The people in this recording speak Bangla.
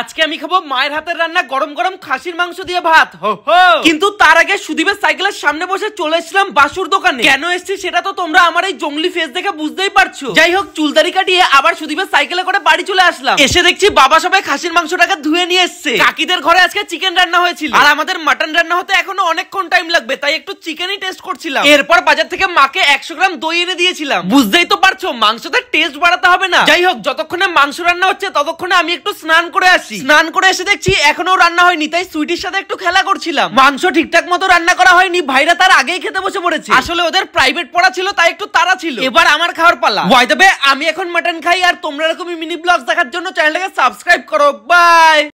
আজকে আমি খাবো মায়ের হাতের রান্না গরম গরম খাসির মাংস দিয়ে ভাত কিন্তু তার আগে সুদীপের সাইকেলের সামনে বসে চলে এসেছিলাম বাসুর দোকানে কেন এসছি সেটা তো তোমরা আমার এই জঙ্গলি ফেস দেখে বুঝতেই পারছো যাই হোক চুলদারি কাটিয়ে আবার সুদীপের সাইকেলে করে বাড়ি চলে আসলাম এসে দেখছি বাবা সবাই খাসির মাংসটাকে ধুয়ে নিয়ে এসছে কাকিদের ঘরে আজকে চিকেন রান্না হয়েছিল আর আমাদের মাটন রান্না হতে এখনো অনেকক্ষণ টাইম লাগবে তাই একটু চিকেনই টেস্ট করছিলাম এরপর বাজার থেকে মাকে একশো গ্রাম দই এনে দিয়েছিলাম বুঝতেই তো পারছো মাংসতে টেস্ট বাড়াতে হবে না যাই হোক যতক্ষণে মাংস রান্না হচ্ছে ততক্ষণে আমি একটু স্নান করে আসি আসছি স্নান করে এসে দেখছি এখনো রান্না হয়নি তাই সুইটির সাথে একটু খেলা করছিলাম মাংস ঠিকঠাক মতো রান্না করা হয়নি ভাইরা তার আগেই খেতে বসে পড়েছে আসলে ওদের প্রাইভেট পড়া ছিল তাই একটু তারা ছিল এবার আমার খাওয়ার পালা ওয়াই দেবে আমি এখন মাটন খাই আর তোমরা এরকমই মিনি ব্লগস দেখার জন্য চ্যানেলটাকে সাবস্ক্রাইব করো বাই